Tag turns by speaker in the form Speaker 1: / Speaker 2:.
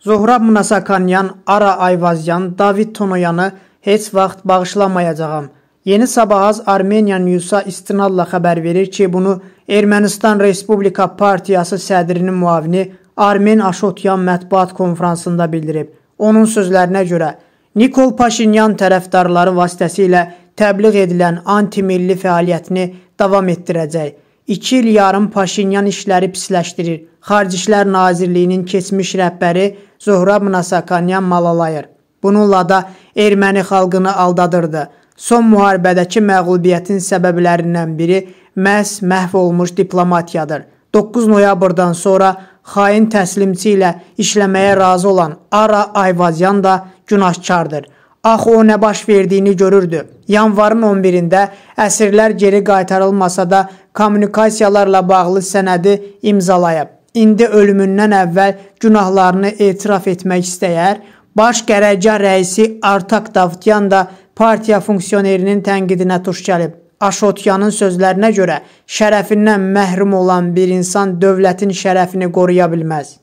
Speaker 1: Zohrab Mnasakanyan, Ara Ayvazyan, David Tonoyanı heç vaxt bağışlamayacağam. Yeni Sabahaz Armeniya Newsa istinadla xəbər verir ki, bunu Ermənistan Respublika Partiyası sədrinin muavini Armen Aşotyan mətbuat konfransında bildirib. Onun sözlərinə görə, Nikol Paşinyan tərəfdarları vasitəsilə təbliğ edilən antimilli fəaliyyətini davam etdirəcək. İki il yarım Paşinyan işləri pisləşdirir. Xarici İşlər Nazirliyinin keçmiş rəhbəri Zuhrab Mnasakanyan malalayır. Bununla da erməni xalqını aldadırdı. Son müharibədəki məğlubiyyətin səbəblərindən biri məhz məhv olmuş diplomatiyadır. 9 noyabrdan sonra xain təslimçi ilə işləməyə razı olan Ara Ayvazyan da günahkardır. Axı o nə baş verdiyini görürdü. Yanvarın 11-də əsirlər geri qaytarılmasa da kommunikasiyalarla bağlı sənədi imzalayıb indi ölümündən əvvəl günahlarını etiraf etmək istəyər, baş qərargah rəisi Artak Davtyan da partiya funksionerinin tənqidinə tuş gəlib. Aşotyanın sözlərinə görə şərəfindən məhrum olan bir insan dövlətin şərəfini qoruya bilməz.